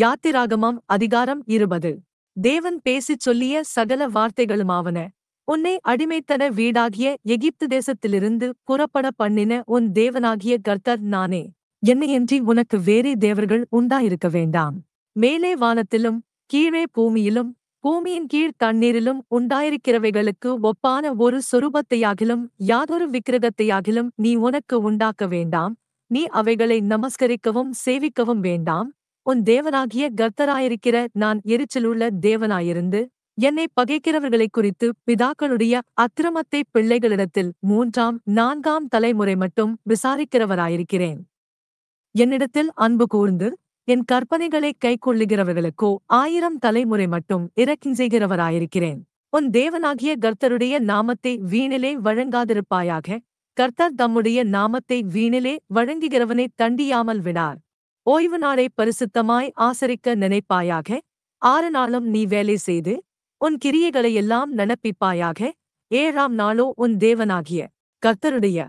யாத்திராகமம் அதிகாரம் இருபது தேவன் பேசிச் சொல்லிய சகல வார்த்தைகளுமாவன உன்னை அடிமைத்தன வீடாகிய எகிப்து தேசத்திலிருந்து புறப்பட பண்ணின உன் தேவனாகிய கர்த்தர் நானே என்னையன்றி உனக்கு வேறே தேவர்கள் உண்டாயிருக்க வேண்டாம் மேலே வானத்திலும் கீழே பூமியிலும் பூமியின் கீழ் தண்ணீரிலும் உண்டாயிருக்கிறவைகளுக்கு ஒப்பான ஒரு சொரூபத்தையாகிலும் யாதொரு விக்கிரகத்தையாகிலும் நீ உனக்கு உண்டாக்க வேண்டாம் நீ அவைகளை நமஸ்கரிக்கவும் சேவிக்கவும் வேண்டாம் உன் தேவனாகிய கர்த்தராயிருக்கிற நான் எரிச்சலுள்ள தேவனாயிருந்து என்னை பகைக்கிறவர்களை குறித்து பிதாக்களுடைய அக்கிரமத்தை பிள்ளைகளிடத்தில் மூன்றாம் நான்காம் தலைமுறை மட்டும் விசாரிக்கிறவராயிருக்கிறேன் என்னிடத்தில் அன்பு கூர்ந்து என் கற்பனைகளை கைக்கொள்ளுகிறவர்களுக்கோ ஆயிரம் தலைமுறை மட்டும் இறக்கின் செய்கிறவராயிருக்கிறேன் உன் தேவனாகிய கர்த்தருடைய நாமத்தை வீணிலே வழங்காதிருப்பாயாக கர்த்தர் தம்முடைய நாமத்தை வீணிலே வழங்குகிறவனை தண்டியாமல் விடார் ஓய்வு நாளை பரிசுத்தமாய் ஆசரிக்க நினைப்பாயாக ஆறு நாளும் நீ வேலை செய்து உன் கிரியைகளையெல்லாம் நினப்பிப்பாயாக ஏழாம் நாளோ உன் தேவனாகிய கர்த்தருடைய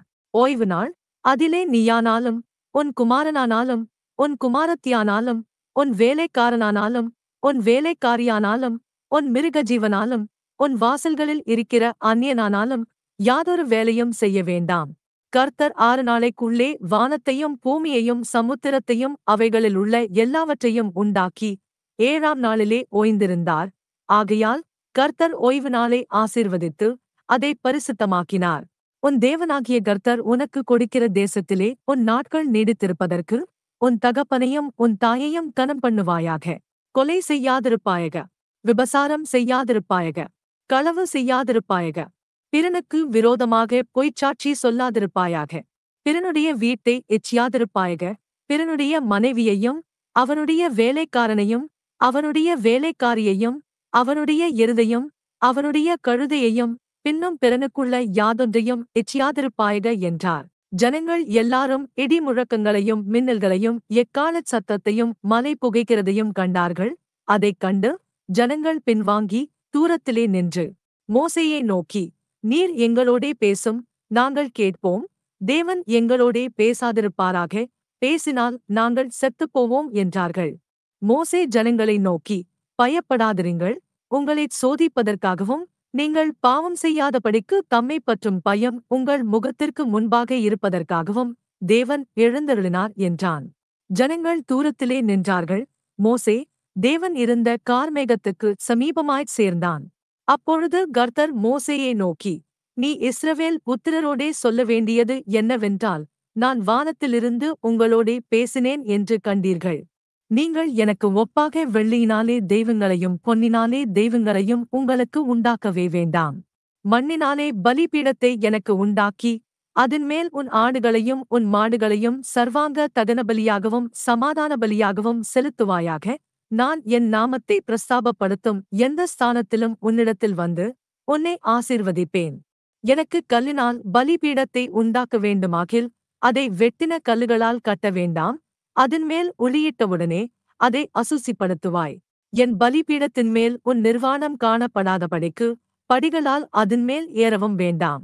ஓய்வு நாள் அதிலே நீயானாலும் உன் குமாரனானாலும் உன் குமாரத்தியானாலும் உன் வேலைக்காரனானாலும் உன் வேலைக்காரியானாலும் உன் மிருக ஜீவனாலும் உன் வாசல்களில் இருக்கிற அந்நியனானாலும் யாதொரு வேலையும் செய்ய வேண்டாம் கர்த்தர் ஆறு நாளைக்குள்ளே வானத்தையும் பூமியையும் சமுத்திரத்தையும் அவைகளில் உள்ள எல்லாவற்றையும் உண்டாக்கி ஏழாம் நாளிலே ஓய்ந்திருந்தார் ஆகையால் கர்த்தர் ஓய்வு நாளை ஆசிர்வதித்து அதை பரிசுத்தமாக்கினார் உன் தேவனாகிய கர்த்தர் உனக்கு கொடுக்கிற தேசத்திலே உன் நாட்கள் நீடித்திருப்பதற்கு உன் தகப்பனையும் உன் தாயையும் கனம் பண்ணுவாயாக கொலை செய்யாதிருப்பாயக விபசாரம் செய்யாதிருப்பாயக களவு செய்யாதிருப்பாயக பிறனுக்கு விரோதமாக பொய்ச்சாட்சி சொல்லாதிருப்பாயாக பிறனுடைய வீட்டை எச்சியாதிருப்பாயக பிறனுடைய மனைவியையும் அவனுடைய வேலைக்காரனையும் அவனுடைய வேலைக்காரியையும் அவனுடைய எருதையும் அவனுடைய கழுதையையும் பின்னும் பிறனுக்குள்ள யாதொன்றையும் எச்சியாதிருப்பாயக என்றார் ஜனங்கள் எல்லாரும் இடி முழக்கங்களையும் மின்னல்களையும் எக்காலச் சத்தத்தையும் மலை புகைக்கிறதையும் கண்டார்கள் அதைக் கண்டு ஜனங்கள் பின்வாங்கி தூரத்திலே நின்று மோசையை நோக்கி நீர் எங்களோடே பேசும் நாங்கள் கேட்போம் தேவன் எங்களோடே பேசாதிருப்பாராக பேசினால் நாங்கள் செத்துப்போவோம் என்றார்கள் மோசே ஜனங்களை நோக்கி பயப்படாதிருங்கள் உங்களை சோதிப்பதற்காகவும் நீங்கள் பாவம் செய்யாதபடிக்கு தம்மை பற்றும் பயம் உங்கள் முகத்திற்கு முன்பாக இருப்பதற்காகவும் தேவன் எழுந்தருளினார் என்றான் ஜனங்கள் தூரத்திலே நின்றார்கள் மோசே தேவன் இருந்த கார்மேகத்துக்கு சமீபமாய்ச் சேர்ந்தான் அப்பொழுது கர்த்தர் மோசையை நோக்கி நீ இஸ்ரவேல் புத்திரரோடே சொல்ல வேண்டியது என்னவென்றால் நான் வானத்திலிருந்து உங்களோடே பேசினேன் என்று கண்டீர்கள் நீங்கள் எனக்கு ஒப்பாக வெள்ளியினாலே தெய்வங்களையும் பொன்னினாலே தெய்வங்களையும் உங்களுக்கு உண்டாக்கவே வேண்டாம் மண்ணினாலே பலிபீடத்தை எனக்கு உண்டாக்கி அதன்மேல் உன் ஆடுகளையும் உன் மாடுகளையும் சர்வாங்க தகன பலியாகவும் சமாதான பலியாகவும் செலுத்துவாயாக நான் என் நாமத்தை பிரஸ்தாபப்படுத்தும் எந்த ஸ்தானத்திலும் உன்னிடத்தில் வந்து உன்னை ஆசீர்வதிப்பேன் எனக்கு கல்லினால் பலிபீடத்தை உண்டாக்க வேண்டுமாகில் அதை வெட்டின கல்லுகளால் கட்ட வேண்டாம் அதன்மேல் ஒளியிட்டவுடனே அதை அசுசிப்படுத்துவாய் என் பலிபீடத்தின் மேல் உன் நிர்வாணம் காணப்படாதபடிக்கு படிகளால் அதன்மேல் ஏறவும் வேண்டாம்